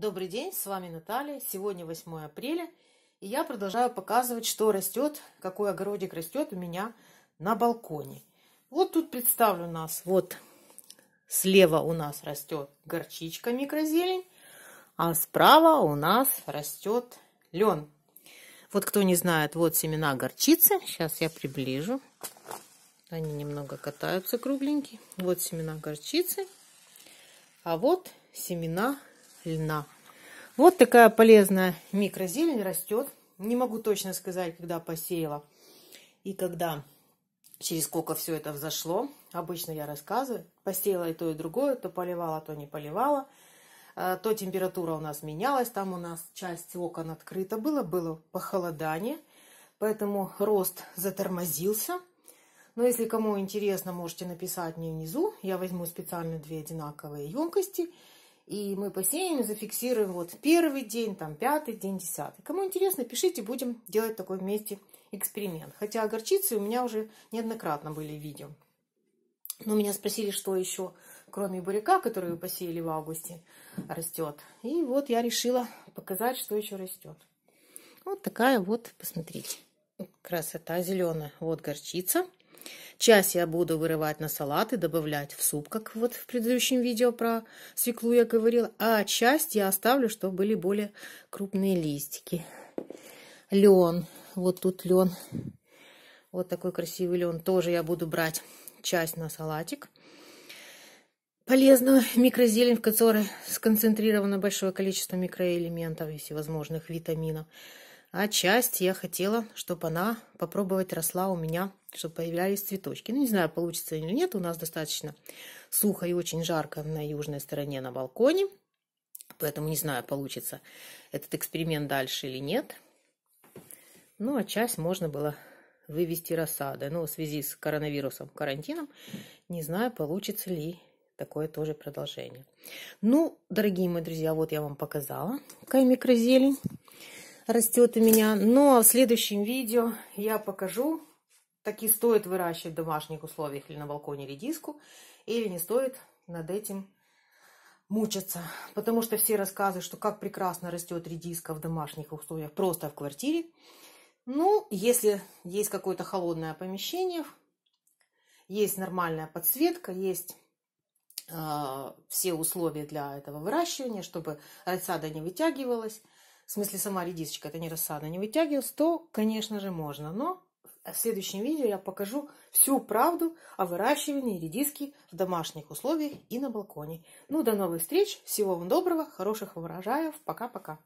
Добрый день, с вами Наталья. Сегодня 8 апреля, и я продолжаю показывать, что растет, какой огородик растет у меня на балконе. Вот тут представлю нас, вот слева у нас растет горчичка микрозелень, а справа у нас растет лен. Вот кто не знает, вот семена горчицы. Сейчас я приближу. Они немного катаются кругленькие. Вот семена горчицы. А вот семена льна. Вот такая полезная микрозелень растет. Не могу точно сказать, когда посеяла и когда, через сколько все это взошло. Обычно я рассказываю. Посеяла и то, и другое, то поливала, то не поливала. Э, то температура у нас менялась, там у нас часть окон открыта было, было похолодание, поэтому рост затормозился. Но если кому интересно, можете написать мне внизу. Я возьму специально две одинаковые емкости – и мы посеем, зафиксируем вот первый день, там пятый день, десятый. Кому интересно, пишите, будем делать такой вместе эксперимент. Хотя горчицы у меня уже неоднократно были видео. Но меня спросили, что еще, кроме буряка, который вы посеяли в августе, растет. И вот я решила показать, что еще растет. Вот такая вот, посмотрите, красота зеленая. Вот горчица. Часть я буду вырывать на салаты, добавлять в суп, как вот в предыдущем видео про свеклу я говорила. А часть я оставлю, чтобы были более крупные листики. Лен. Вот тут лен. Вот такой красивый лен. Тоже я буду брать часть на салатик. Полезную микрозелень, в которой сконцентрировано большое количество микроэлементов и всевозможных витаминов. А часть я хотела, чтобы она попробовать росла у меня, чтобы появлялись цветочки. Ну, не знаю, получится или нет. У нас достаточно сухо и очень жарко на южной стороне на балконе. Поэтому не знаю, получится этот эксперимент дальше или нет. Ну, а часть можно было вывести рассадой. ну в связи с коронавирусом, карантином, не знаю, получится ли такое тоже продолжение. Ну, дорогие мои друзья, вот я вам показала какая растет у меня. Ну, а в следующем видео я покажу, таки стоит выращивать в домашних условиях или на балконе редиску, или не стоит над этим мучаться. Потому что все рассказывают, что как прекрасно растет редиска в домашних условиях, просто в квартире. Ну, если есть какое-то холодное помещение, есть нормальная подсветка, есть а, все условия для этого выращивания, чтобы рассада не вытягивалась, в смысле сама редисочка, это не рассада, не вытягивалась, то, конечно же, можно. Но в следующем видео я покажу всю правду о выращивании редиски в домашних условиях и на балконе. Ну, до новых встреч, всего вам доброго, хороших урожаев, пока-пока.